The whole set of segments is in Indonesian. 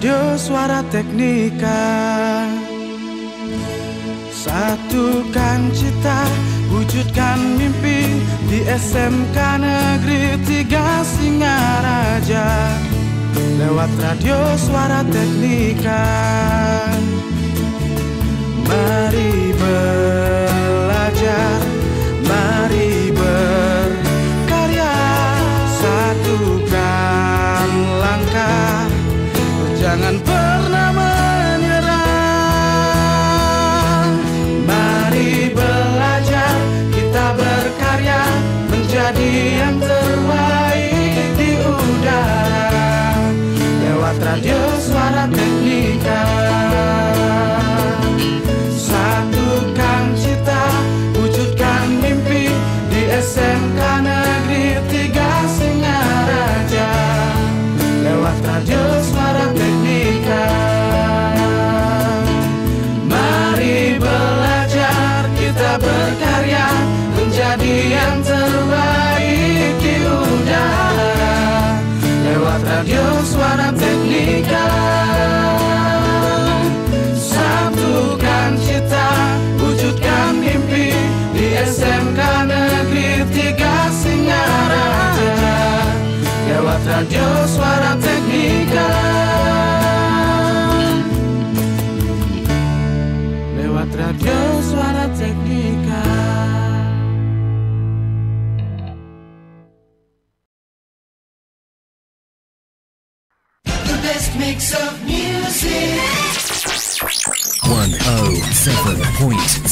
radio suara teknika Satukan cita, wujudkan mimpi Di SMK Negeri Tiga Singaraja Lewat radio suara teknika Mari belajar, mari belajar jangan pernah menyerah Mari belajar, kita berkarya Menjadi yang terbaik di udara Lewat radio suara teknikal. Adianta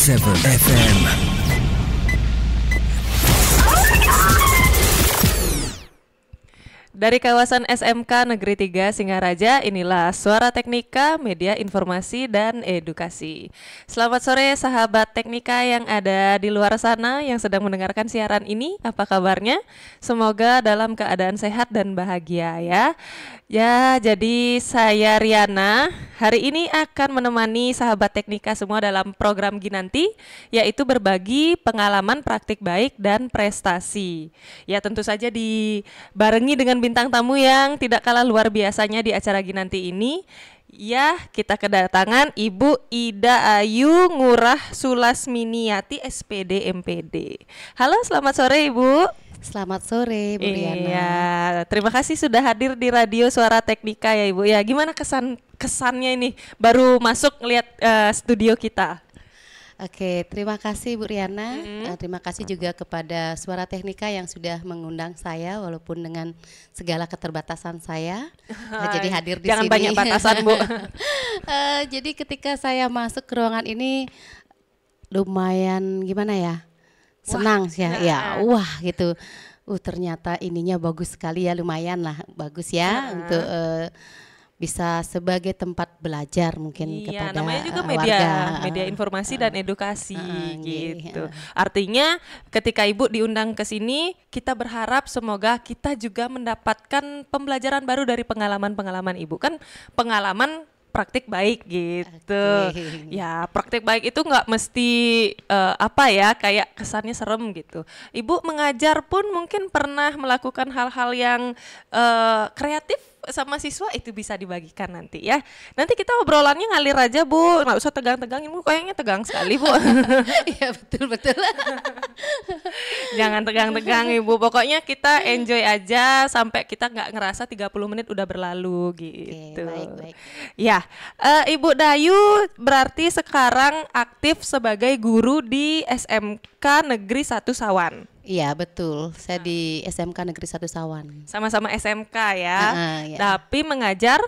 Dari kawasan SMK Negeri 3 Singaraja, inilah Suara Teknika, Media Informasi dan Edukasi. Selamat sore sahabat teknika yang ada di luar sana yang sedang mendengarkan siaran ini. Apa kabarnya? Semoga dalam keadaan sehat dan bahagia ya. Ya, jadi saya Riana. Hari ini akan menemani sahabat teknika semua dalam program Ginanti, yaitu berbagi pengalaman praktik baik dan prestasi. Ya, tentu saja dibarengi dengan bintang tamu yang tidak kalah luar biasanya di acara Ginanti ini. Ya, kita kedatangan Ibu Ida Ayu Ngurah Sulasminiati SPD MPD. Halo, selamat sore Ibu. Selamat sore Bu iya, Riana. Iya, terima kasih sudah hadir di Radio Suara Teknika ya Ibu. Ya, gimana kesan kesannya ini baru masuk lihat uh, eh, studio kita? Oke, terima kasih Bu Riana. Mm terima kasih juga kepada Suara Teknika yang sudah mengundang saya walaupun dengan segala keterbatasan saya. Hai, jadi iya, hadir di Jangan sini. Jangan banyak batasan, Bu. uh, jadi ketika saya masuk ke ruangan ini lumayan gimana ya? senang sih ya, ya wah gitu uh ternyata ininya bagus sekali ya lumayan lah bagus ya uh-huh. untuk uh, bisa sebagai tempat belajar mungkin iya, kepada namanya juga media warga. media informasi uh, dan edukasi uh, gitu. Uh. Artinya ketika Ibu diundang ke sini kita berharap semoga kita juga mendapatkan pembelajaran baru dari pengalaman-pengalaman Ibu kan pengalaman praktik baik gitu. Okay. Ya praktik baik itu nggak mesti uh, apa ya kayak kesannya serem gitu. Ibu mengajar pun mungkin pernah melakukan hal-hal yang uh, kreatif sama siswa itu bisa dibagikan nanti ya. Nanti kita obrolannya ngalir aja Bu, nggak usah tegang-tegang. Ibu kayaknya tegang sekali Bu. Iya betul betul. Jangan tegang-tegang Ibu. Pokoknya kita enjoy aja sampai kita nggak ngerasa 30 menit udah berlalu gitu. Oke, baik baik. Ya, uh, Ibu Dayu berarti sekarang aktif sebagai guru di SMK Negeri Satu Sawan. Iya betul, saya nah. di hmm. SMK Negeri Satu Sawan. Sama-sama SMK ya, uh, uh, iya. tapi mengajar?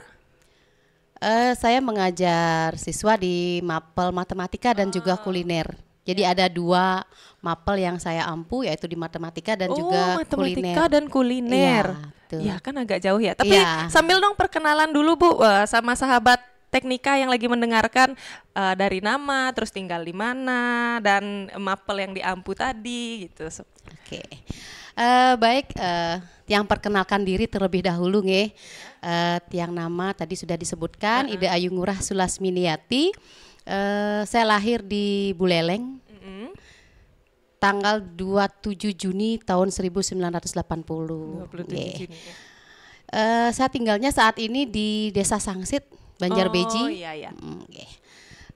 Uh, saya mengajar siswa di mapel matematika dan oh. juga ah. kuliner. Jadi ya. ada dua mapel yang saya ampu yaitu di matematika dan oh, juga matematika kuliner. dan kuliner. Iya, ya kan agak jauh ya. Tapi ya. sambil dong perkenalan dulu Bu eh, sama sahabat teknika yang lagi mendengarkan uh, dari nama, terus tinggal di mana, dan mapel yang diampu tadi gitu. Oke, okay. uh, eh, baik. Uh, eh, yang perkenalkan diri terlebih dahulu nge. Uh, tiang nama tadi sudah disebutkan, uh -huh. Ida Ayu Ngurah Sulasminiati. Uh, saya lahir di Buleleng. Uh -huh. Tanggal 27 Juni tahun 1980. 27 yeah. Juni. Ya. Uh, saya tinggalnya saat ini di Desa Sangsit, Banjar oh, Beji. Oh iya iya. okay. uh,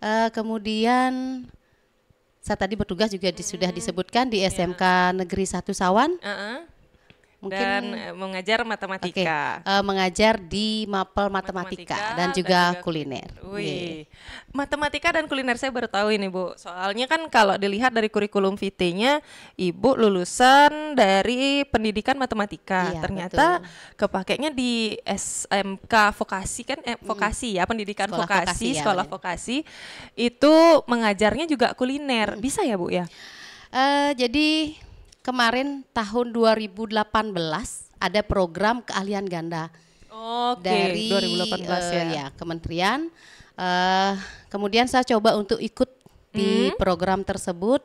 eh, kemudian saya tadi bertugas juga di, mm -hmm. sudah disebutkan di iya. SMK yeah. Negeri 1 Sawan. Uh -uh. Mungkin, dan eh, mengajar matematika. Okay. Uh, eh, mengajar di mapel matematika, matematika dan juga, dan juga kuliner. Wih. Yeah. Matematika dan kuliner saya baru tahu ini, Bu. Soalnya kan kalau dilihat dari kurikulum vt nya Ibu lulusan dari pendidikan matematika. Iya, Ternyata betul. kepakainya di SMK vokasi kan eh, hmm. vokasi hmm. ya, pendidikan sekolah vokasi, vokasi ya, sekolah ya. vokasi. Itu mengajarnya juga kuliner. Hmm. Bisa ya, Bu ya? Uh, jadi kemarin tahun 2018 ada program keahlian ganda okay. dari 2018 uh, eh, ya. ya kementerian. Uh, kemudian saya coba untuk ikut di hmm. program tersebut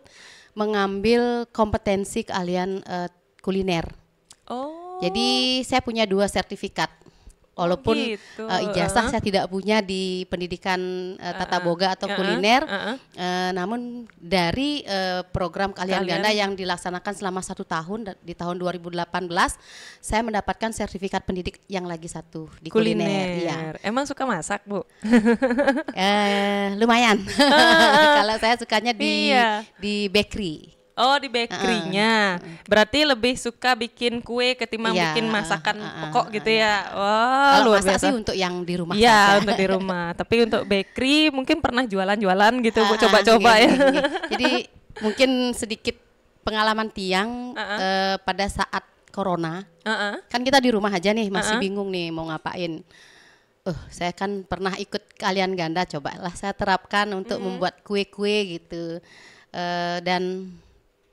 mengambil kompetensi keahlian uh, kuliner. Oh. Jadi saya punya dua sertifikat. Walaupun gitu. uh, ijazah uh -huh. saya tidak punya di pendidikan uh, eh, tata boga atau uh -huh. kuliner, uh -huh. uh, namun dari uh, program kalian, kalian ganda yang dilaksanakan selama satu tahun di tahun 2018, saya mendapatkan sertifikat pendidik yang lagi satu di kuliner. Iya. kuliner. Ya. Emang suka masak bu? uh, lumayan. Kalau saya sukanya di iya. di bakery. Oh di bakerynya. Uh, uh, Berarti lebih suka bikin kue ketimbang yeah, bikin masakan uh, uh, pokok gitu ya. Wah wow, luar masak biasa. sih untuk yang di rumah. Iya untuk di rumah. Tapi untuk bakery mungkin pernah jualan-jualan gitu bu, coba-coba ya. Jadi mungkin sedikit pengalaman tiang uh, uh. Uh, pada saat corona. Uh, uh. Kan kita di rumah aja nih masih uh, uh. bingung nih mau ngapain uh, saya kan pernah ikut kalian ganda cobalah saya terapkan untuk mm -hmm. membuat kue-kue gitu uh, dan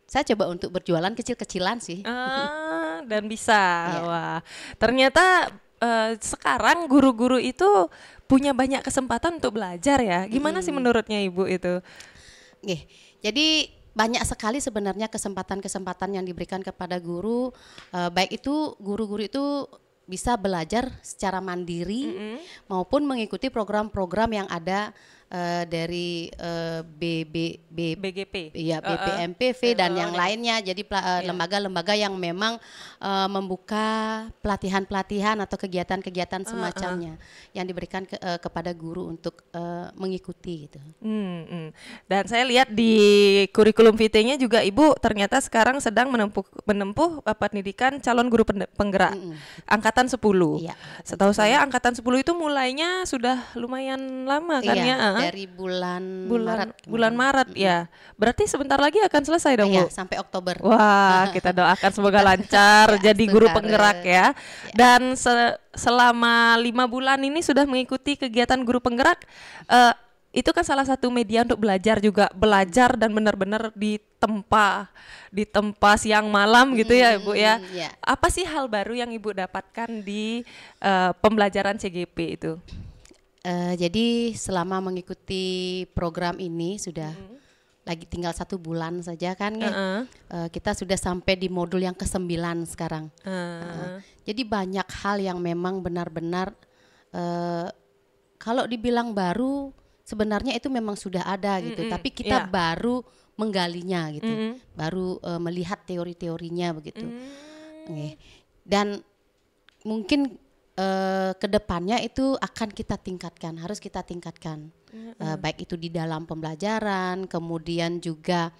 saya coba untuk berjualan kecil-kecilan sih. Ah, dan bisa. Yeah. Wah, ternyata uh, sekarang guru-guru itu punya banyak kesempatan untuk belajar ya. Gimana hmm. sih menurutnya ibu itu? Gih, jadi banyak sekali sebenarnya kesempatan-kesempatan yang diberikan kepada guru. Uh, baik itu guru-guru itu bisa belajar secara mandiri mm -hmm. maupun mengikuti program-program yang ada Eh, dari uh, eh, BB, B, BGP, ya BPMPV uh, uh. dan yang lainnya. Jadi eh, iya. lembaga-lembaga uh, yang memang uh, membuka pelatihan-pelatihan atau kegiatan-kegiatan semacamnya uh. yang diberikan ke, uh, kepada guru untuk uh, mengikuti gitu. Hmm, hmm. Dan saya lihat di kurikulum vt nya juga Ibu ternyata sekarang sedang menempuh menempuh pendidikan calon guru penggerak -hmm. angkatan 10. Iya. Setahu saya angkatan 10 itu mulainya sudah lumayan lama kan iya. ya -huh. dari bulan bulan Maret. Bulan Maret ya. Berarti sebentar lagi akan selesai dong, iya, Bu. Ya, sampai Oktober. Wah, kita doakan semoga lancar ya, jadi guru penggerak ya. ya. Dan se selama lima bulan ini sudah mengikuti kegiatan guru penggerak uh, itu kan salah satu media untuk belajar juga belajar dan benar-benar di di tempat siang malam gitu ya ibu ya. Mm-hmm, ya apa sih hal baru yang ibu dapatkan di uh, pembelajaran CGP itu uh, jadi selama mengikuti program ini sudah mm-hmm. lagi tinggal satu bulan saja kan, uh-uh. Uh, kita sudah sampai di modul yang kesembilan sekarang. Uh. Uh, jadi banyak hal yang memang benar-benar uh, kalau dibilang baru sebenarnya itu memang sudah ada gitu, mm-hmm. tapi kita yeah. baru menggalinya gitu, mm -hmm. baru uh, melihat teori-teorinya begitu. Mm. Okay. Dan mungkin Eh, kedepannya itu akan kita tingkatkan, harus kita tingkatkan. Mm-hmm. Uh, baik itu di dalam pembelajaran, kemudian juga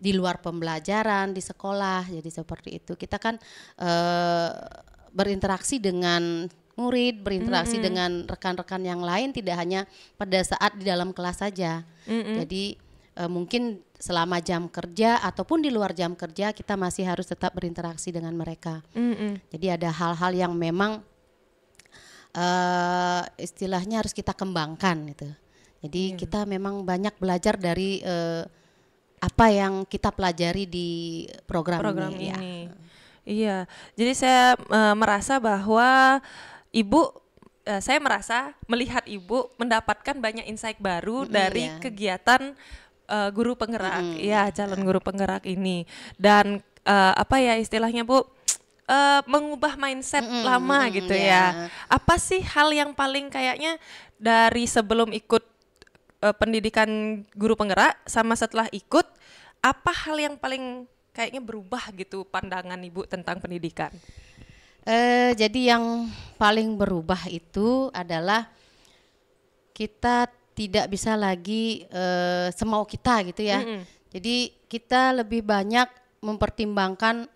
di luar pembelajaran di sekolah, jadi seperti itu. Kita kan uh, berinteraksi dengan murid, berinteraksi mm-hmm. dengan rekan-rekan yang lain, tidak hanya pada saat di dalam kelas saja. Mm-hmm. Jadi uh, mungkin selama jam kerja ataupun di luar jam kerja kita masih harus tetap berinteraksi dengan mereka. Mm-hmm. Jadi ada hal-hal yang memang uh, istilahnya harus kita kembangkan gitu. Jadi yeah. kita memang banyak belajar dari uh, apa yang kita pelajari di program, program ini. Ya. ini. Iya, jadi saya e, merasa bahwa ibu e, saya merasa melihat ibu mendapatkan banyak insight baru mm dari iya. kegiatan e, guru penggerak, mm ya calon guru penggerak ini dan e, apa ya istilahnya bu? uh, mengubah mindset mm -hmm, lama gitu yeah. ya. Apa sih hal yang paling kayaknya dari sebelum ikut uh, pendidikan guru penggerak sama setelah ikut apa hal yang paling kayaknya berubah gitu pandangan Ibu tentang pendidikan? Uh, jadi yang paling berubah itu adalah kita tidak bisa lagi uh, semau kita gitu ya. Mm -hmm. Jadi kita lebih banyak mempertimbangkan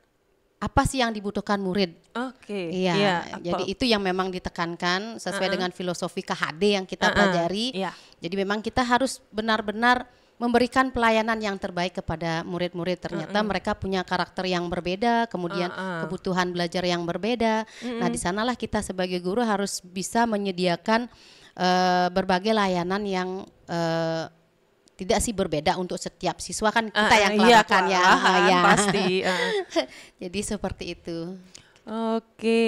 apa sih yang dibutuhkan murid. Oke. Okay. Iya. Ya, jadi itu yang memang ditekankan sesuai uh -uh. dengan filosofi KHD yang kita uh -uh. pelajari. Yeah. Jadi memang kita harus benar-benar memberikan pelayanan yang terbaik kepada murid-murid. Ternyata uh mereka punya karakter yang berbeda, kemudian uh -uh. kebutuhan belajar yang berbeda. Uh Nah, di sanalah kita sebagai guru harus bisa menyediakan uh, berbagai layanan yang uh, tidak sih berbeda untuk setiap siswa kan ah, kita uh, yang kelarakan ah, iya, ya, ya. pasti. Uh. Jadi seperti itu. Oke,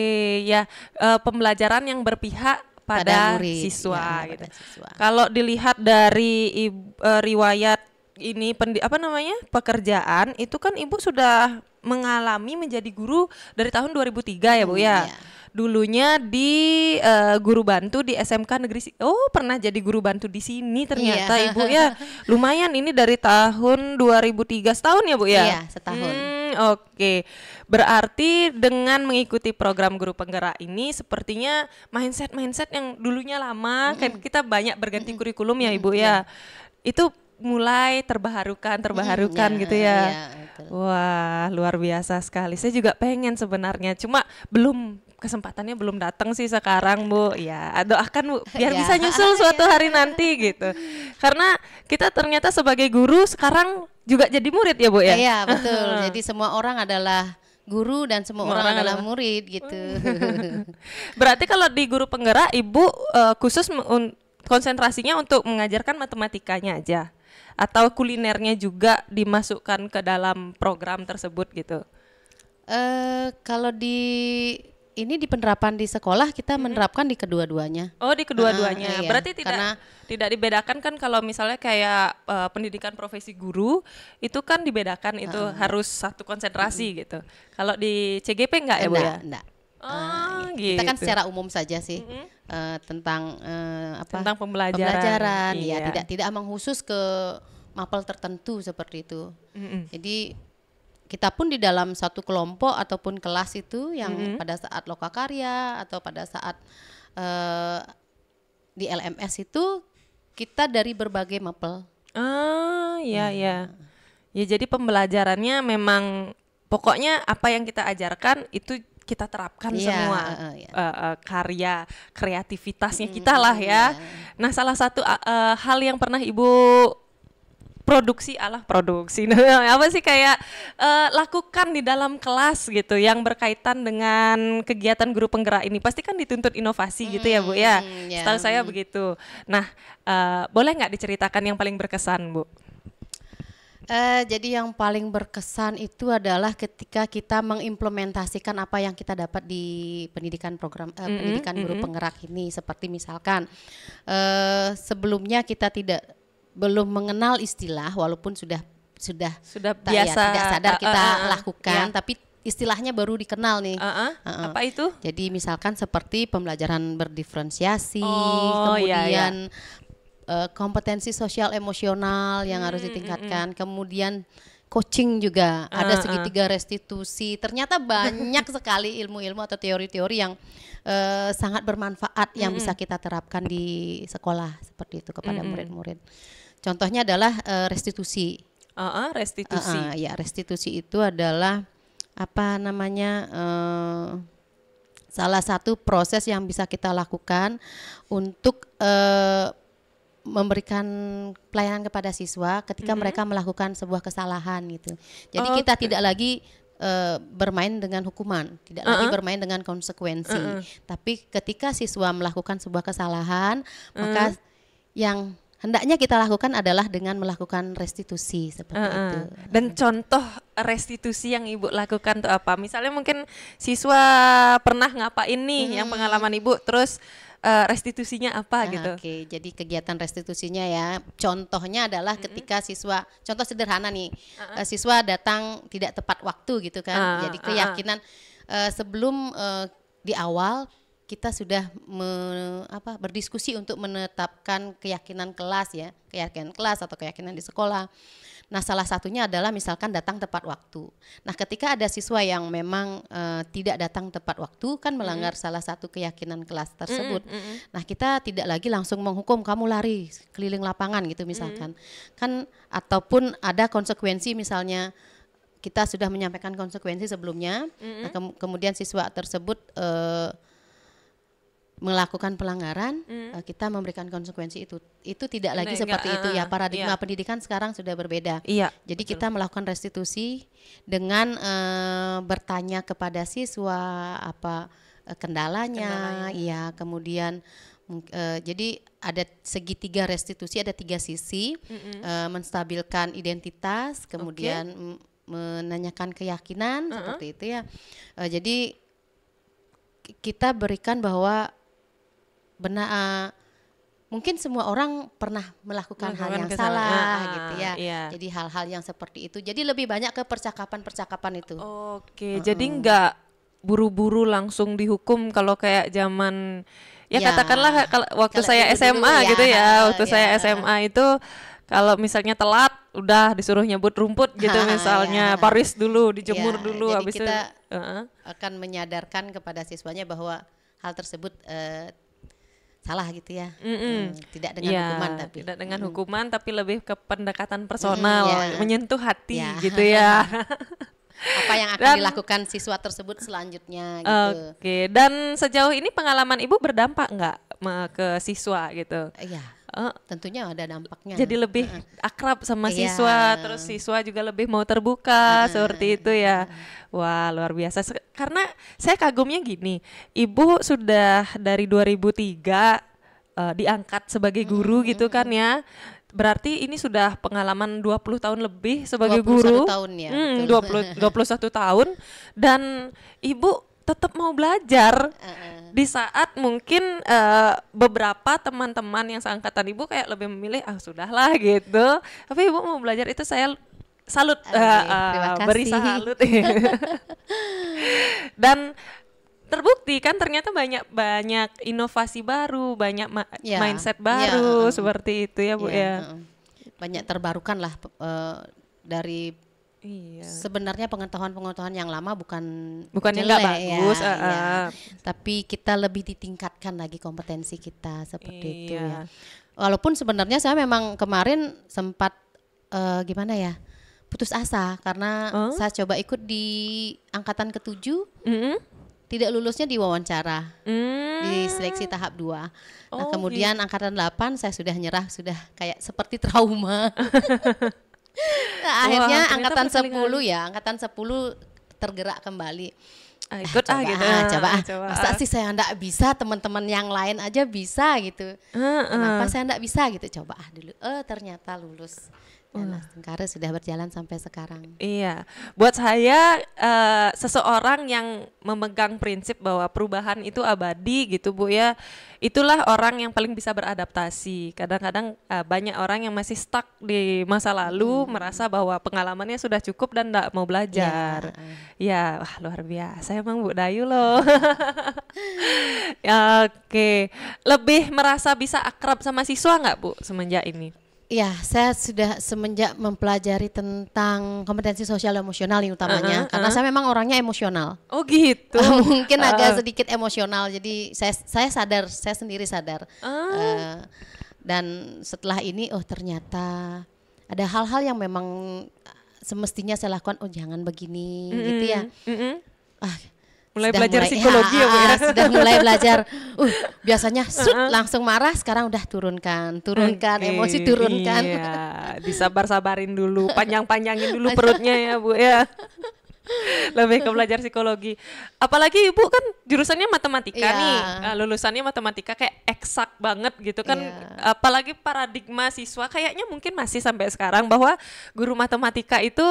ya uh, pembelajaran yang berpihak pada, pada murid, siswa ya, gitu. Pada siswa. Kalau dilihat dari uh, riwayat ini pendi apa namanya? pekerjaan itu kan Ibu sudah mengalami menjadi guru dari tahun 2003 ya, Bu ya? hmm, ya dulunya di uh, guru bantu di SMK negeri si oh pernah jadi guru bantu di sini ternyata iya. ibu ya lumayan ini dari tahun 2003 setahun ya bu ya iya setahun hmm, oke okay. berarti dengan mengikuti program guru penggerak ini sepertinya mindset mindset yang dulunya lama mm kan kita banyak berganti mm -hmm. kurikulum ya ibu mm -hmm. ya iya. itu mulai terbaharukan terbaharukan hmm, gitu iya, ya, iya, betul. wah luar biasa sekali saya juga pengen sebenarnya cuma belum kesempatannya belum datang sih sekarang Bu. Ya, doakan Bu biar ya. bisa nyusul suatu hari nanti gitu. Karena kita ternyata sebagai guru sekarang juga jadi murid ya Bu ya. Iya, betul. jadi semua orang adalah guru dan semua orang, orang adalah murid gitu. Berarti kalau di guru penggerak Ibu uh, khusus konsentrasinya untuk mengajarkan matematikanya aja atau kulinernya juga dimasukkan ke dalam program tersebut gitu. Eh kalau di ini di penerapan di sekolah kita menerapkan di kedua-duanya. Oh, di kedua-duanya. Uh, iya. Berarti tidak Karena, tidak dibedakan kan kalau misalnya kayak uh, pendidikan profesi guru itu kan dibedakan itu uh, harus satu konsentrasi uh, gitu. Kalau di CGP enggak ya, Bu ya? Enggak. Oh, gitu. Kita kan gitu. secara umum saja sih uh, tentang uh, apa? Tentang pembelajaran. Pembelajaran, iya. ya tidak tidak khusus ke mapel tertentu seperti itu. Mm -hmm. Jadi kita pun di dalam satu kelompok ataupun kelas itu yang mm -hmm. pada saat lokakarya atau pada saat uh, di LMS itu kita dari berbagai mapel. Ah, ya hmm. ya. Ya jadi pembelajarannya memang pokoknya apa yang kita ajarkan itu kita terapkan yeah, semua uh, eh, yeah. uh, iya. eh, uh, karya kreativitasnya mm, kita lah hmm, ya. Yeah. Nah, salah satu uh, uh, hal yang pernah Ibu produksi alah produksi apa sih kayak uh, lakukan di dalam kelas gitu yang berkaitan dengan kegiatan guru penggerak ini pasti kan dituntut inovasi hmm, gitu ya bu ya hmm, yeah. setahu saya begitu nah uh, boleh nggak diceritakan yang paling berkesan bu Uh, jadi yang paling berkesan itu adalah ketika kita mengimplementasikan apa yang kita dapat di pendidikan program uh, mm -hmm, pendidikan guru penggerak ini seperti misalkan uh, sebelumnya kita tidak belum mengenal istilah walaupun sudah sudah sudah tak, ya, biasa ya, tidak sadar ah, kita uh, uh, uh, lakukan ya. tapi istilahnya baru dikenal nih. Uh -uh. Uh -uh. Apa itu? Jadi misalkan seperti pembelajaran berdiferensiasi, oh, kemudian iya, iya. Uh, kompetensi sosial emosional yang hmm, harus hmm, ditingkatkan, hmm, kemudian coaching juga uh, ada segitiga uh. restitusi. Ternyata banyak sekali ilmu-ilmu atau teori-teori yang uh, sangat bermanfaat yang mm -hmm. bisa hmm. kita terapkan di sekolah seperti itu kepada hmm, murid-murid. Mm -hmm. Contohnya adalah uh, restitusi. Uh, uh, restitusi. Uh, uh, ya, restitusi itu adalah apa namanya uh, salah satu proses yang bisa kita lakukan untuk uh, memberikan pelayanan kepada siswa ketika mm -hmm. mereka melakukan sebuah kesalahan gitu. Jadi oh, kita tidak lagi uh, bermain dengan hukuman, tidak uh -uh. lagi bermain dengan konsekuensi. Uh -uh. Tapi ketika siswa melakukan sebuah kesalahan, uh -uh. maka mm-hmm. yang hendaknya kita lakukan adalah dengan melakukan restitusi seperti uh -uh. itu. Dan contoh restitusi yang Ibu lakukan tuh apa? Misalnya mungkin siswa pernah ngapain nih hmm. yang pengalaman Ibu terus uh, restitusinya apa nah, gitu. Oke, jadi kegiatan restitusinya ya. Contohnya adalah hmm. ketika siswa, contoh sederhana nih, uh uh, siswa datang tidak tepat waktu gitu kan. uh -uh. Jadi keyakinan uh uh, sebelum uh, di awal kita sudah me, apa, berdiskusi untuk menetapkan keyakinan kelas ya, keyakinan kelas atau keyakinan di sekolah. Nah, salah satunya adalah misalkan datang tepat waktu. Nah, ketika ada siswa yang memang e, tidak datang tepat waktu kan melanggar mm -hmm. salah satu keyakinan kelas tersebut. Mm -hmm. Nah, kita tidak lagi langsung menghukum kamu lari keliling lapangan gitu misalkan. Mm -hmm. Kan ataupun ada konsekuensi misalnya kita sudah menyampaikan konsekuensi sebelumnya, mm -hmm. nah, ke kemudian siswa tersebut e, melakukan pelanggaran mm. kita memberikan konsekuensi itu itu tidak nah, lagi enggak, seperti uh, itu ah, ya ah, paradigma iya. pendidikan sekarang sudah berbeda iya, jadi betul. kita melakukan restitusi dengan uh, bertanya kepada siswa apa uh, kendalanya, kendalanya ya kemudian uh, jadi ada segitiga restitusi ada tiga sisi mm menstabilkan identitas kemudian okay. menanyakan keyakinan uh -huh. seperti itu ya uh, jadi kita berikan bahwa benar uh, eh, mungkin semua orang pernah melakukan, hal yang salah ah, ah, gitu ya. Iya. Jadi hal-hal yang seperti itu. Jadi lebih banyak ke percakapan-percakapan itu. Oke, mm-hmm. jadi enggak buru-buru langsung dihukum kalau kayak zaman ya, ya katakanlah kalau waktu kalo saya SMA dulu, iya. gitu ya, ya waktu ya. saya SMA itu kalau misalnya telat udah disuruh nyebut rumput gitu ha, misalnya ya. Paris dulu iya, dijemur ya, dulu habis itu uh -huh. akan menyadarkan kepada siswanya bahwa hal tersebut uh, salah gitu ya. Mm -mm. Hmm, tidak dengan yeah, hukuman tapi tidak dengan mm. hukuman tapi lebih ke pendekatan personal, mm, iya. yeah. menyentuh hati yeah. gitu ya. Apa yang akan dan, dilakukan siswa tersebut selanjutnya gitu. Oke, okay. dan sejauh ini pengalaman Ibu berdampak nggak ke siswa gitu? Iya. Yeah uh, tentunya ada dampaknya. Jadi lebih akrab sama yeah. siswa, terus siswa juga lebih mau terbuka uh seperti itu ya. Wah, luar biasa. Karena saya kagumnya gini, Ibu sudah dari 2003 Uh, eh, diangkat sebagai hmm, guru -hmm. gitu kan hmm. ya berarti ini sudah pengalaman 20 tahun lebih sebagai 21 guru. tahun ya. Hmm, 20 21 tahun dan Ibu tetap mau belajar di saat mungkin uh, beberapa teman-teman yang seangkatan ibu kayak lebih memilih ah sudahlah gitu tapi ibu mau belajar itu saya salut uh, uh, beri salut dan terbukti kan ternyata banyak banyak inovasi baru banyak ma yeah. mindset ya, baru yeah. seperti itu ya bu yeah. ya, ya. banyak terbarukan lah uh, dari Iya. Sebenarnya pengetahuan-pengetahuan yang lama bukan bukan jelek, yang bagus, ya, uh, tapi kita lebih ditingkatkan lagi kompetensi kita seperti iya. itu ya. Walaupun sebenarnya saya memang kemarin sempat uh, gimana ya putus asa karena uh? saya coba ikut di angkatan ketujuh, mm -hmm. tidak lulusnya di wawancara mm. di hmm. seleksi tahap dua. Nah oh, kemudian gitu. angkatan 8 saya sudah nyerah, sudah kayak seperti trauma. nah, akhirnya wow, angkatan 10 ya, angkatan 10 tergerak kembali. Ah, ikut ah, coba, ah, gitu. Ah, coba, ah. coba masa sih saya ndak bisa teman-teman yang lain aja bisa gitu uh, uh. kenapa saya ndak bisa gitu coba ah dulu eh ternyata lulus dan ya, uh. Astengkare sudah berjalan sampai sekarang. Iya, buat saya uh, seseorang yang memegang prinsip bahwa perubahan itu abadi gitu Bu ya, itulah orang yang paling bisa beradaptasi. Kadang-kadang uh, banyak orang yang masih stuck di masa lalu hmm. merasa bahwa pengalamannya sudah cukup dan tidak mau belajar. Ya, ya wah luar biasa emang Bu Dayu loh. Iya. ya, Oke, okay. lebih merasa bisa akrab sama siswa nggak Bu semenjak ini? Ya, saya sudah semenjak mempelajari tentang kompetensi sosial emosional yang utamanya, uh, uh, uh. karena uh-huh. saya memang orangnya emosional. Oh gitu. Mungkin uh. agak sedikit emosional, jadi saya saya sadar, saya sendiri sadar. Uh. Uh, dan setelah ini, oh ternyata ada hal-hal yang memang semestinya saya lakukan. Oh jangan begini, mm -hmm. gitu ya. Mm -hmm. Ah, mulai sudah belajar mulai, psikologi ya, ya, ya ah, ah, sudah mulai belajar uh biasanya ah, sud langsung marah sekarang udah turunkan turunkan okay, emosi turunkan iya disabar sabarin dulu panjang panjangin dulu perutnya ya bu ya lebih ke belajar psikologi. Apalagi ibu kan jurusannya matematika yeah. nih, eh, lulusannya matematika kayak eksak banget gitu kan. Yeah. Apalagi paradigma siswa kayaknya mungkin masih sampai sekarang bahwa guru matematika itu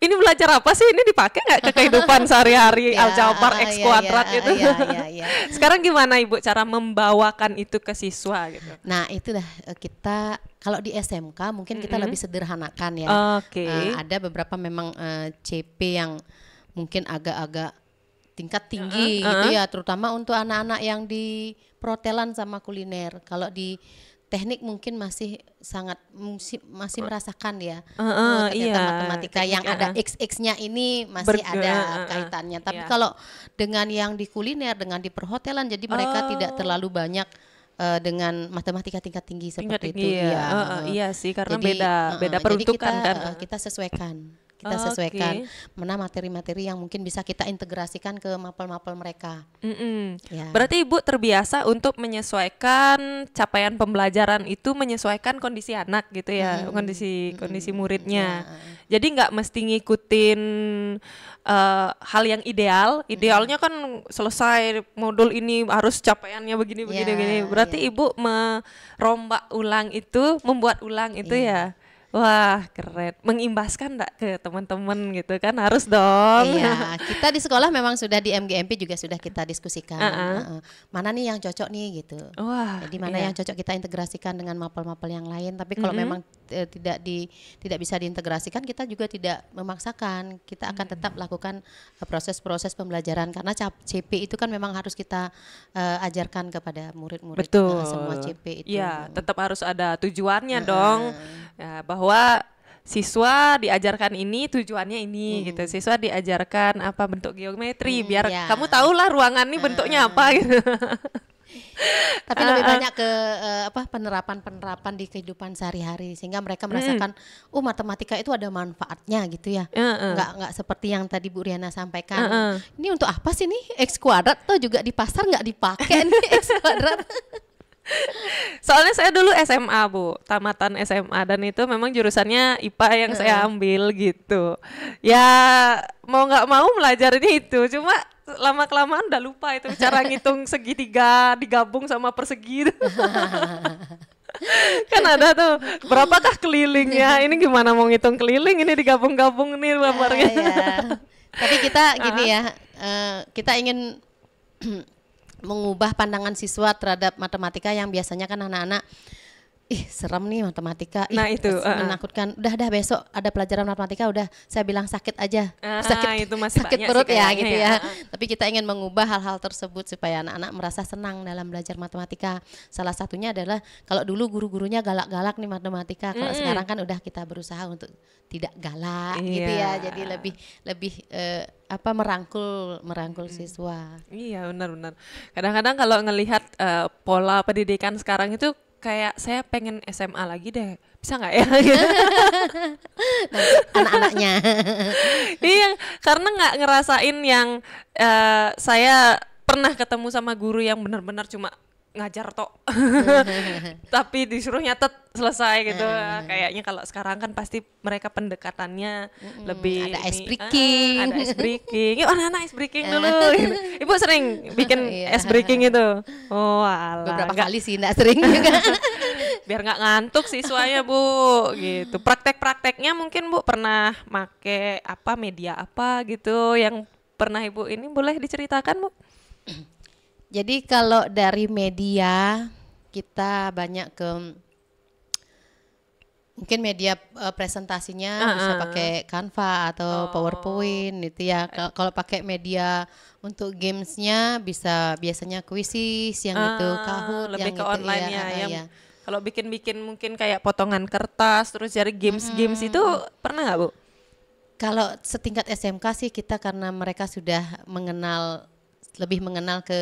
ini belajar apa sih? Ini dipakai nggak ke kehidupan sehari-hari yeah, aljabar x iya, iya, kuadrat yeah, gitu. Yeah, yeah, yeah. Sekarang gimana ibu cara membawakan itu ke siswa gitu? Nah itulah eh, kita kalau di SMK mungkin kita mm -hmm. lebih sederhanakan ya. Oke. Okay. Uh, eh, ada beberapa memang uh, eh, CP yang mungkin agak-agak tingkat tinggi uh -huh. gitu ya, terutama untuk anak-anak yang di protelan sama kuliner. Kalau di teknik mungkin masih sangat masih, masih merasakan ya uh, uh, ternyata iya, matematika teknik, yang uh, ada xx-nya ini masih ada uh, huh kaitannya tapi yeah. kalau dengan yang di kuliner dengan di perhotelan jadi mereka oh. tidak terlalu banyak Eh, dengan matematika tingkat tinggi seperti tingkat tinggi, itu. Iya, ya. uh, uh, iya sih karena jadi, beda uh, beda peruntukan jadi kita, kan. Uh, kita sesuaikan kita oh, sesuaikan okay. mana materi-materi yang mungkin bisa kita integrasikan ke mapel-mapel mereka. Mm -hmm. ya. Berarti ibu terbiasa untuk menyesuaikan capaian pembelajaran itu menyesuaikan kondisi anak gitu ya, mm -hmm. kondisi kondisi mm -hmm. muridnya. Yeah. Jadi nggak mesti ngikutin uh, hal yang ideal. Idealnya kan selesai modul ini harus capaiannya begini-begini. Yeah, begini. Ya, ya. Berarti yeah. ibu merombak ulang itu, membuat ulang itu yeah. ya Wah keren, mengimbaskan enggak ke teman-teman gitu kan harus dong. Iya, nah. kita di sekolah memang sudah di MGMP juga sudah kita diskusikan -uh. Uh, mana nih yang cocok nih gitu. Wah. Jadi mana iya. yang cocok kita integrasikan dengan mapel-mapel yang lain. Tapi kalau mm -hmm. memang eh, tidak di tidak bisa diintegrasikan kita juga tidak memaksakan kita akan hmm. tetap lakukan eh, proses-proses pembelajaran karena CP itu kan memang harus kita eh, ajarkan kepada murid-murid eh, Betul. semua CP itu ya tetap harus ada tujuannya uh -huh. dong ya, bahwa siswa diajarkan ini tujuannya ini hmm. gitu siswa diajarkan apa bentuk geometri hmm, biar ya. kamu tahulah ruangan ini bentuknya hmm. apa gitu tapi lebih eh, eh. banyak ke uh, apa penerapan-penerapan di kehidupan sehari-hari sehingga mereka hmm. merasakan uh, oh matematika itu ada manfaatnya gitu ya. Uh, uh. Nggak nggak seperti yang tadi Bu Riana sampaikan. Uh, uh. Ini untuk apa sih nih x kuadrat tuh juga di pasar nggak dipakai nih x kuadrat. Soalnya saya dulu SMA, Bu, tamatan SMA dan itu memang jurusannya IPA yang saya ambil gitu. Ya mau nggak mau belajarnya itu, cuma lama kelamaan udah lupa itu cara ngitung segitiga digabung sama persegi itu. kan ada tuh berapakah kelilingnya ini gimana mau ngitung keliling ini digabung-gabung nih ya, lamarnya uh, ya. tapi kita gini ya eh, kita ingin mengubah pandangan siswa terhadap matematika yang biasanya kan anak-anak ih serem nih matematika ih, nah itu uh, menakutkan udah dah besok ada pelajaran matematika udah saya bilang sakit aja uh, sakit itu masih sakit perut ya gitu ya, ya. tapi kita ingin mengubah hal-hal tersebut supaya anak-anak merasa senang dalam belajar matematika salah satunya adalah kalau dulu guru-gurunya galak-galak nih matematika kalau sekarang kan udah kita berusaha untuk tidak galak iya. gitu ya jadi lebih lebih uh, apa merangkul merangkul hmm. siswa iya benar-benar kadang-kadang kalau ngelihat uh, pola pendidikan sekarang itu kayak saya pengen SMA lagi deh bisa nggak ya gitu. anak-anaknya iya karena nggak ngerasain yang uh, saya pernah ketemu sama guru yang benar-benar cuma ngajar tok tapi disuruh nyatet selesai gitu hmm. Ah, kayaknya kalau sekarang kan pasti mereka pendekatannya hmm. lebih ada ice ah, breaking ah, ada ice breaking yuk anak-anak ice breaking dulu ibu sering bikin yeah. ice breaking itu oh alah beberapa gak. kali sih enggak sering juga biar nggak ngantuk siswanya bu gitu praktek-prakteknya mungkin bu pernah make apa media apa gitu yang pernah ibu ini boleh diceritakan bu Jadi kalau dari media kita banyak ke mungkin media uh, presentasinya uh -uh. bisa pakai Canva atau oh. PowerPoint itu ya. Eh. Kalau pakai media untuk gamesnya bisa biasanya kuisis yang uh, itu ah, Kahoot lebih yang ke gitu, ya. online ya. ya. ya. Kalau bikin-bikin mungkin kayak potongan kertas terus cari games-games hmm. itu pernah nggak bu? Kalau setingkat SMK sih kita karena mereka sudah mengenal lebih mengenal ke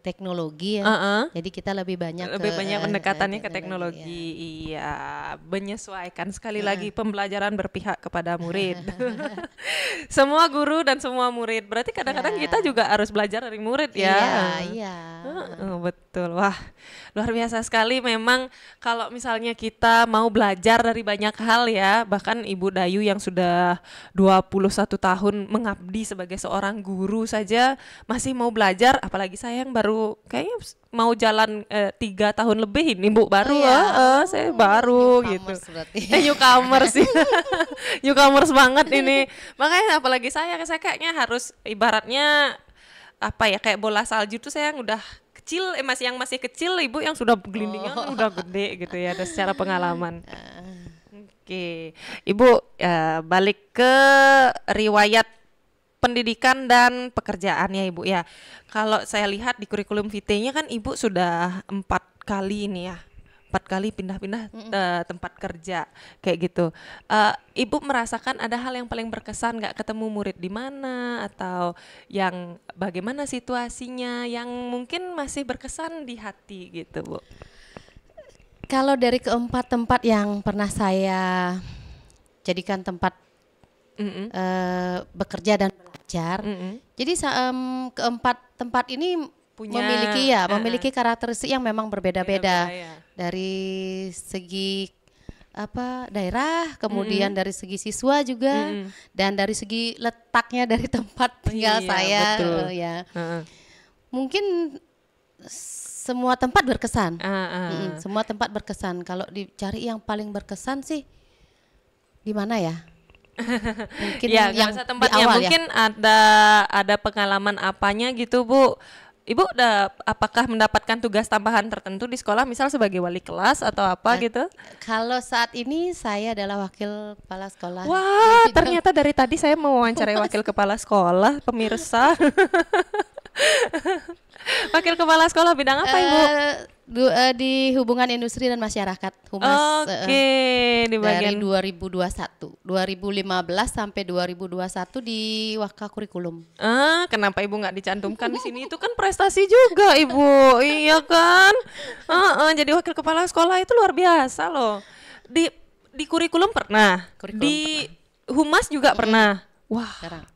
teknologi ya. Uh -uh. Jadi kita lebih banyak lebih ke, banyak eh, pendekatannya uh, ke teknologi. Ya. Iya, menyesuaikan sekali uh. lagi pembelajaran berpihak kepada murid. semua guru dan semua murid. Berarti kadang-kadang yeah. kita juga harus belajar dari murid ya. Iya, yeah, iya. Uh, betul. Wah, luar biasa sekali memang kalau misalnya kita mau belajar dari banyak hal ya, bahkan Ibu Dayu yang sudah 21 tahun mengabdi sebagai seorang guru saja masih mau belajar belajar apalagi saya yang baru kayaknya mau jalan eh, tiga tahun lebih ini bu baru oh, ya uh, uh, saya oh, baru gitu eh newcomer sih newcomer banget ini makanya apalagi saya saya kayaknya harus ibaratnya apa ya kayak bola salju tuh saya yang udah kecil eh masih yang masih kecil ibu yang sudah gelindingnya oh. udah gede gitu ya ada secara pengalaman oke okay. ibu uh, balik ke riwayat pendidikan dan pekerjaan ya Ibu ya. Kalau saya lihat di kurikulum vitae-nya kan Ibu sudah empat kali ini ya empat kali pindah-pindah mm tempat kerja kayak gitu. Uh, Ibu merasakan ada hal yang paling berkesan nggak ketemu murid di mana atau yang bagaimana situasinya yang mungkin masih berkesan di hati gitu, Bu. Kalau dari keempat tempat yang pernah saya jadikan tempat mm -hmm. uh, bekerja dan belajar. Mm -hmm. Jadi um, keempat tempat ini punya memiliki ya, uh-uh. memiliki eh. karakteristik yang memang berbeda-beda ya. dari segi apa daerah, kemudian mm -hmm. dari segi siswa juga mm -hmm. dan dari segi letaknya dari tempat tinggal iya, saya betul. Uh, ya. Uh-uh. Mungkin semua tempat berkesan. Uh-uh. Mm -hmm. Semua tempat berkesan. Kalau dicari yang paling berkesan sih di mana ya? mungkin ya, yang usah tempatnya. awal ya. mungkin ada ada pengalaman apanya gitu Bu. Ibu udah apakah mendapatkan tugas tambahan tertentu di sekolah misal sebagai wali kelas atau apa nah, gitu? Kalau saat ini saya adalah wakil kepala sekolah. Wah, ternyata dari tadi saya mewawancarai wakil kepala sekolah pemirsa. wakil kepala sekolah bidang apa, Ibu? Eh, Du, uh, di hubungan industri dan masyarakat humas Oke, okay, uh, eh, eh, di bagian dari 2021. 2015 sampai 2021 di Waka Kurikulum. Ah, kenapa Ibu nggak dicantumkan di sini? Itu kan prestasi juga, Ibu. iya kan? Uh, uh, jadi wakil kepala sekolah itu luar biasa loh. Di di kurikulum pernah. Kurikulum di pernah. humas juga iya. pernah. Wah. Sekarang.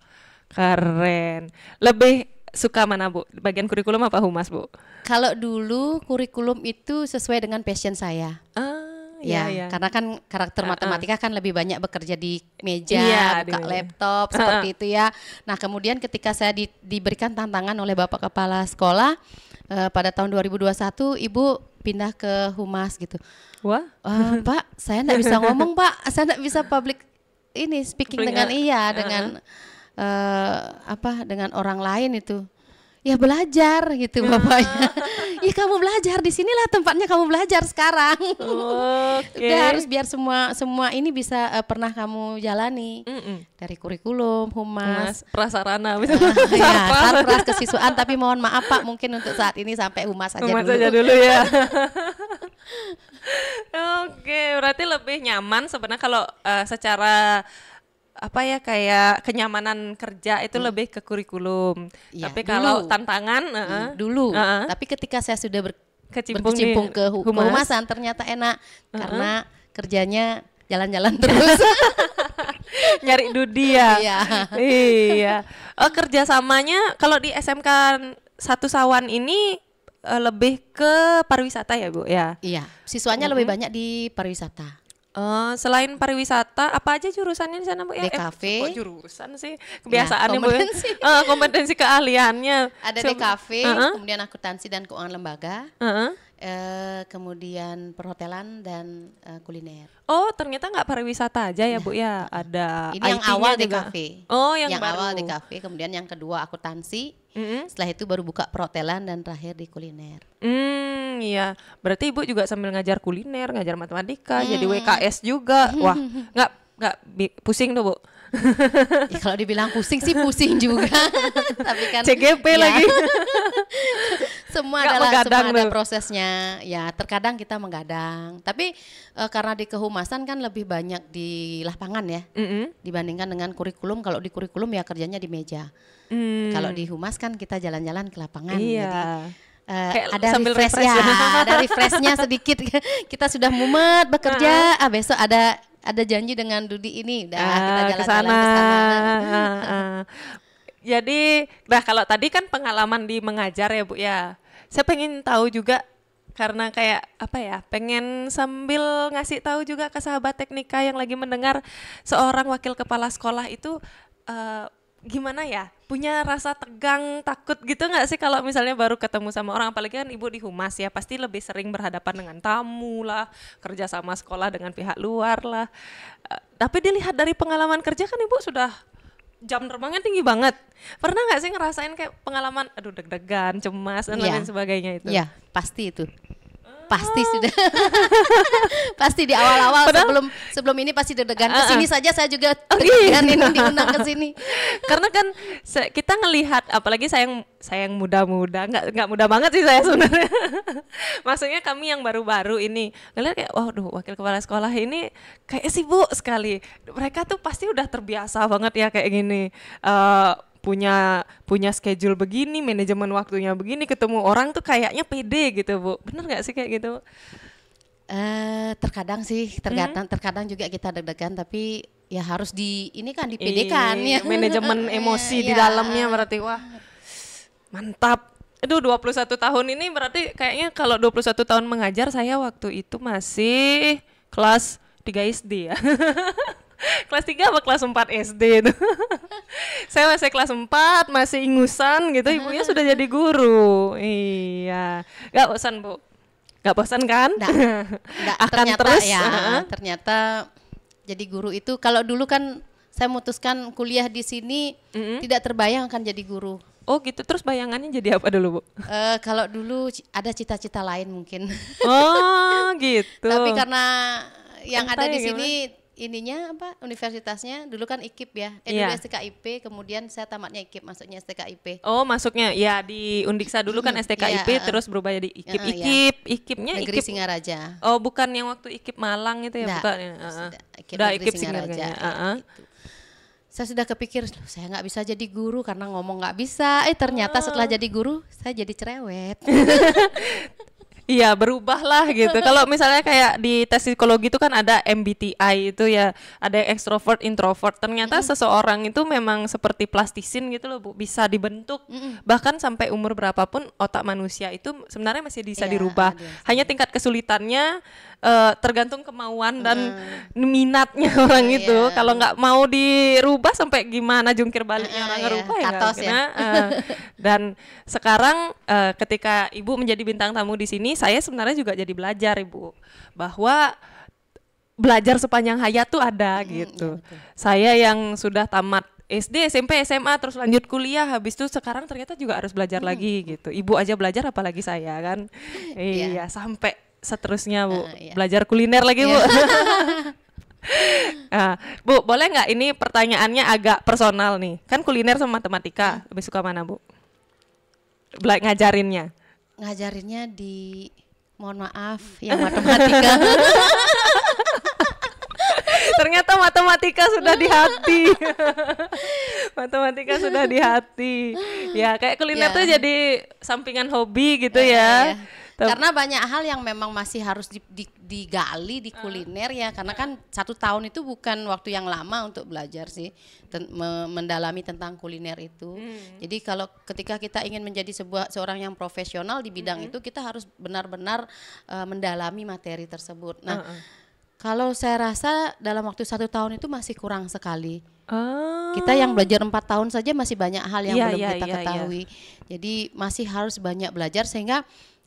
Keren. Lebih suka mana Bu? Bagian kurikulum apa humas Bu? Kalau dulu kurikulum itu sesuai dengan passion saya. uh, Ya, ya, karena kan karakter uh, matematika uh. kan lebih banyak bekerja di meja, iya, buka di laptop uh, seperti itu ya. Nah, kemudian ketika saya di, diberikan tantangan oleh Bapak Kepala Sekolah uh, pada tahun 2021, Ibu pindah ke humas gitu. Wah, uh, Pak, saya tidak bisa ngomong, Pak. Saya tidak bisa public ini speaking Bring dengan iya, dengan uh, apa dengan orang lain itu ya belajar gitu hmm. bapaknya. ya kamu belajar di sinilah tempatnya kamu belajar sekarang. oh, Okay. harus biar semua semua ini bisa uh, pernah kamu jalani mm -mm. dari kurikulum, humas, humas prasarana misalnya. Ah, uh, ya, sarpras kesiswaan tapi mohon maaf Pak mungkin untuk saat ini sampai humas saja humas dulu. dulu ya. Oke, okay, berarti lebih nyaman sebenarnya kalau uh, secara apa ya kayak kenyamanan kerja itu hmm. lebih ke kurikulum. Ya, tapi kalau tantangan uh -uh. dulu. Uh -uh. Tapi ketika saya sudah ber berkecimpung berkecimpung ke hu humas. humasan ternyata enak uh -huh. karena kerjanya jalan-jalan terus. Nyari dudi ya. Iya. iya. Oh, kerjasamanya kalau di SMK satu sawan ini eh, lebih ke pariwisata ya bu ya. Iya. Siswanya uh -huh. lebih banyak di pariwisata. Uh, selain pariwisata, apa aja jurusannya di sana, Bu? Ya, DKV. Eh, kok jurusan sih? Nah, Kebiasaan ya, ya. kompetensi. Bu. Uh, eh, kompetensi keahliannya. Ada so, DKV, uh -huh. kemudian akuntansi dan keuangan lembaga. Uh -huh. Eh, kemudian perhotelan dan uh, kuliner. Oh, ternyata nggak pariwisata aja ya, Bu ya. Ada Ini yang awal juga. di kafe. Oh, yang, yang baru. awal di kafe, kemudian yang kedua akuntansi. Mm-hmm. Setelah itu baru buka perhotelan dan terakhir di kuliner. Hmm, iya. Berarti Ibu juga sambil ngajar kuliner, ngajar matematika, mm. jadi hmm. WKS juga. Wah, nggak nggak pusing tuh bu ya, kalau dibilang pusing sih pusing juga tapi kan CGP ya, lagi semua Gak adalah semua ada prosesnya ya terkadang kita menggadang tapi e, karena di kehumasan kan lebih banyak di lapangan ya mm -hmm. dibandingkan dengan kurikulum kalau di kurikulum ya kerjanya di meja mm. kalau di humas kan kita jalan-jalan ke lapangan iya. jadi Uh, Kayak sambil refresh, refresh ya, ada refreshnya sedikit. Kita sudah mumet bekerja, uh ah besok ada ada janji dengan Dudi ini dah ah, kita jalan-jalan ke sana. Ah. Jadi, nah kalau tadi kan pengalaman di mengajar ya, Bu ya. Saya pengen tahu juga karena kayak apa ya pengen sambil ngasih tahu juga ke sahabat teknika yang lagi mendengar seorang wakil kepala sekolah itu uh, gimana ya punya rasa tegang takut gitu nggak sih kalau misalnya baru ketemu sama orang apalagi kan ibu di humas ya pasti lebih sering berhadapan dengan tamu lah kerja sama sekolah dengan pihak luar lah uh, tapi dilihat dari pengalaman kerja kan ibu sudah jam terbangnya tinggi banget pernah nggak sih ngerasain kayak pengalaman aduh deg-degan cemas dan ya. lain sebagainya itu ya pasti itu pasti sudah pasti di awal-awal sebelum sebelum ini pasti deg-degan ke sini uh, uh. saja saya juga oh, iya. deg-degan ini diundang ke sini karena kan kita ngelihat apalagi saya yang saya yang muda-muda nggak nggak muda banget sih saya sebenarnya maksudnya kami yang baru-baru ini ngelihat kayak waduh wakil kepala sekolah ini kayak sibuk sekali mereka tuh pasti udah terbiasa banget ya kayak gini uh, punya punya schedule begini, manajemen waktunya begini, ketemu orang tuh kayaknya pede gitu, Bu. Bener nggak sih kayak gitu? Eh, uh, terkadang sih, terkadang hmm. terkadang juga kita deg-degan tapi ya harus di ini kan iya, dipedekan ya. Manajemen emosi di iya. dalamnya berarti wah. Mantap. Aduh 21 tahun ini berarti kayaknya kalau 21 tahun mengajar saya waktu itu masih kelas 3 SD ya. kelas 3 apa kelas 4 SD itu. saya masih kelas 4, masih ingusan gitu, ibunya sudah jadi guru. Iya. Gak bosan, Bu. Gak bosan kan? Nggak. Nggak. Akan ternyata, terus ya. Uh-huh. Ternyata jadi guru itu kalau dulu kan saya memutuskan kuliah di sini mm-hmm. tidak terbayang akan jadi guru. Oh gitu, terus bayangannya jadi apa dulu Bu? Uh, kalau dulu ada cita-cita lain mungkin. Oh gitu. Tapi karena yang Entah ada di sini ininya apa universitasnya dulu kan IKIP ya eh yeah. STKIP kemudian saya tamatnya IKIP masuknya STKIP oh masuknya ya di Undiksa dulu kan STKIP yeah, terus berubah jadi IKIP uh, IKIP yeah. IKIPnya Negeri IKIP Singaraja oh bukan yang waktu IKIP Malang itu ya nah, bukan ya. Udah, IKIP Singaraja, Singaraja. Uh -huh. Gitu saya sudah kepikir saya nggak bisa jadi guru karena ngomong nggak bisa eh ternyata setelah jadi guru saya jadi cerewet Iya berubahlah gitu. Kalau misalnya kayak di tes psikologi itu kan ada MBTI itu ya ada yang extrovert introvert. Ternyata mm seseorang itu memang seperti plastisin gitu loh bu, bisa dibentuk mm bahkan sampai umur berapapun otak manusia itu sebenarnya masih bisa yeah, dirubah. Hanya tingkat kesulitannya uh, tergantung kemauan dan hmm. minatnya orang yeah. itu. Kalau nggak mau dirubah sampai gimana jungkir baliknya uh, orang yeah. Iya. ya. Katos Uh, dan sekarang uh, ketika ibu menjadi bintang tamu di sini, saya sebenarnya juga jadi belajar ibu bahwa belajar sepanjang hayat tuh ada hmm, gitu. Ya saya yang sudah tamat SD, SMP, SMA terus lanjut kuliah habis itu sekarang ternyata juga harus belajar hmm. lagi gitu. Ibu aja belajar apalagi saya kan. iya, yeah. sampai seterusnya Bu. Uh, iya. Belajar kuliner lagi, Bu. nah, Bu, boleh nggak ini pertanyaannya agak personal nih? Kan kuliner sama matematika, hmm. lebih suka mana, Bu? Bela ngajarinnya. Ngajarinnya di mohon maaf yang matematika. Ternyata matematika sudah di hati. matematika sudah di hati. Ah. Ya, kayak kuliner ya. tuh jadi sampingan hobi gitu ya. ya. ya karena banyak hal yang memang masih harus di, di, digali di ah. kuliner ya karena kan satu tahun itu bukan waktu yang lama untuk belajar sih ten, me, mendalami tentang kuliner itu hmm. jadi kalau ketika kita ingin menjadi sebuah seorang yang profesional di bidang hmm. itu kita harus benar-benar uh, mendalami materi tersebut nah uh -uh. kalau saya rasa dalam waktu satu tahun itu masih kurang sekali Oh. Kita yang belajar empat tahun saja masih banyak hal yang yeah, belum yeah, kita yeah, iya. ketahui. Yeah. Jadi masih harus banyak belajar sehingga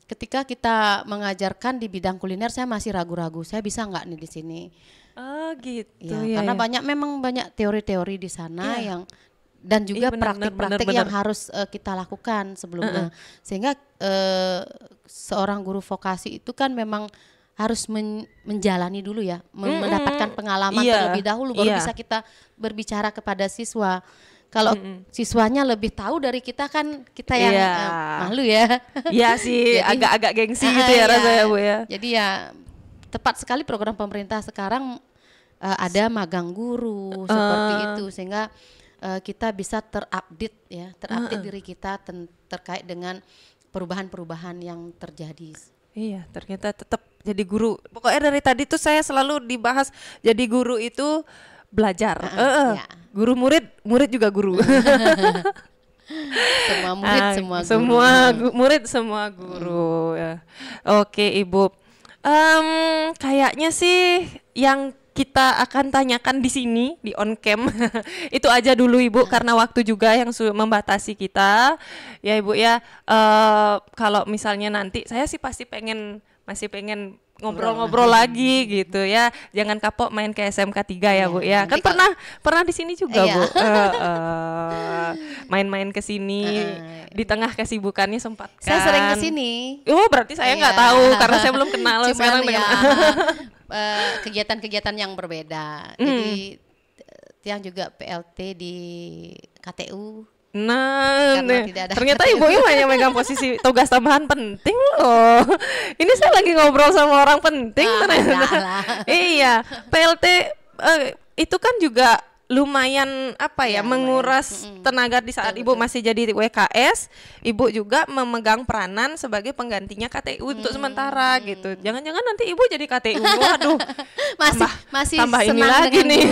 ketika kita mengajarkan di bidang kuliner saya masih ragu-ragu saya bisa nggak nih di sini oh gitu ya, ya karena ya. banyak memang banyak teori-teori di sana ya. yang dan juga iya, praktik-praktik yang harus uh, kita lakukan sebelumnya uh -uh. sehingga uh, seorang guru vokasi itu kan memang harus men menjalani dulu ya, mm hmm mendapatkan pengalaman yeah. terlebih dahulu baru yeah. bisa kita berbicara kepada siswa. Kalau mm-hmm. siswanya lebih tahu dari kita kan kita yang yeah. Iya. uh, malu ya. Iya sih, agak-agak gengsi uh, gitu ya, ya rasanya Bu ya. Jadi ya tepat sekali program pemerintah sekarang uh, ada magang guru uh. seperti itu sehingga uh, kita bisa terupdate ya, terupdate uh. diri kita ten- terkait dengan perubahan-perubahan yang terjadi. Iya, ternyata tetap jadi guru. Pokoknya dari tadi tuh saya selalu dibahas jadi guru itu belajar. Uh, uh, uh guru murid murid juga guru semua murid ah, semua guru. semua gu murid semua guru hmm. ya. oke ibu um, kayaknya sih yang kita akan tanyakan di sini di on cam itu aja dulu ibu karena waktu juga yang membatasi kita ya ibu ya uh, kalau misalnya nanti saya sih pasti pengen masih pengen ngobrol-ngobrol lagi gitu ya. Jangan kapok main ke SMK 3 ya, Bu iya, ya. Kan Nanti pernah pernah di sini juga, iya. Bu. Uh, uh, main-main ke sini uh, di tengah kesibukannya sempat Saya sering ke kan. sini. Oh, berarti saya nggak iya. tahu karena saya belum kenal Cuman sekarang ya, uh, kegiatan-kegiatan yang berbeda. Mm. Jadi yang juga PLT di KTU Nah, nih. ternyata Ibu ibu hanya megang posisi tugas tambahan penting loh. Ini saya lagi ngobrol sama orang penting ah, ternyata. Iya, PLT eh, itu kan juga lumayan apa ya, ya menguras -hmm. tenaga di saat betul, ibu masih jadi WKS, ibu juga memegang peranan sebagai penggantinya KTU hmm. untuk sementara hmm. gitu. Jangan-jangan nanti ibu jadi KTU. Waduh. masih tambah, masih tambah ini lagi nih.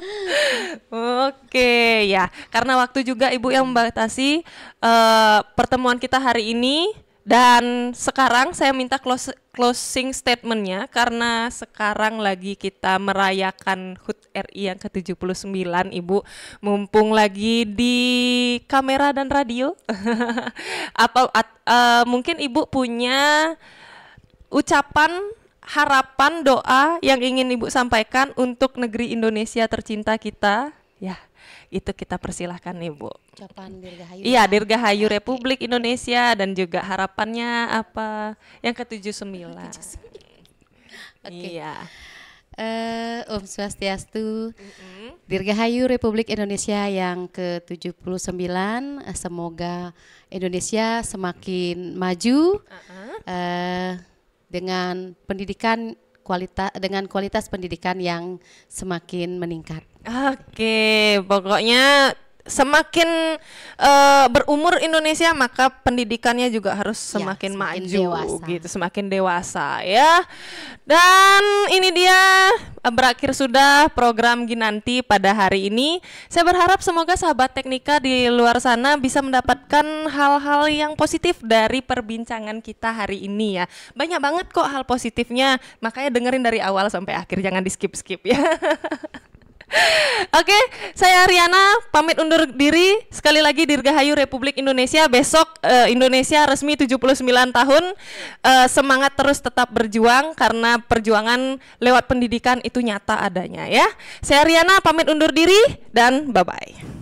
Oke, ya. Karena waktu juga ibu yang membatasi uh, pertemuan kita hari ini dan sekarang saya minta close, closing statementnya karena sekarang lagi kita merayakan HUT RI yang ke-79 Ibu mumpung lagi di kamera dan radio atau at, uh, mungkin Ibu punya ucapan harapan doa yang ingin Ibu sampaikan untuk negeri Indonesia tercinta kita ya itu kita persilahkan nih Bu. Ucapan Dirgahayu. Iya, Dirgahayu Republik Indonesia dan juga harapannya apa? Yang ke-79. Oke. Okay. Iya. Uh, Om Swastiastu, mm-hmm. Dirgahayu Republik Indonesia yang ke-79, semoga Indonesia semakin maju uh-huh. uh, dengan pendidikan kualitas dengan kualitas pendidikan yang semakin meningkat. Oke, pokoknya semakin uh, berumur Indonesia maka pendidikannya juga harus ya, semakin, ya, semakin maju dewasa. gitu semakin dewasa ya dan ini dia eh, berakhir sudah program Ginanti pada hari ini saya berharap semoga sahabat teknika di luar sana bisa mendapatkan hal-hal yang positif dari perbincangan kita hari ini ya banyak banget kok hal positifnya makanya dengerin dari awal sampai akhir jangan di skip skip ya Oke, saya Ariana pamit undur diri. Sekali lagi Dirgahayu Republik Indonesia. Besok uh, Indonesia resmi 79 tahun. Uh, semangat terus tetap berjuang karena perjuangan lewat pendidikan itu nyata adanya ya. Saya Ariana pamit undur diri dan bye bye.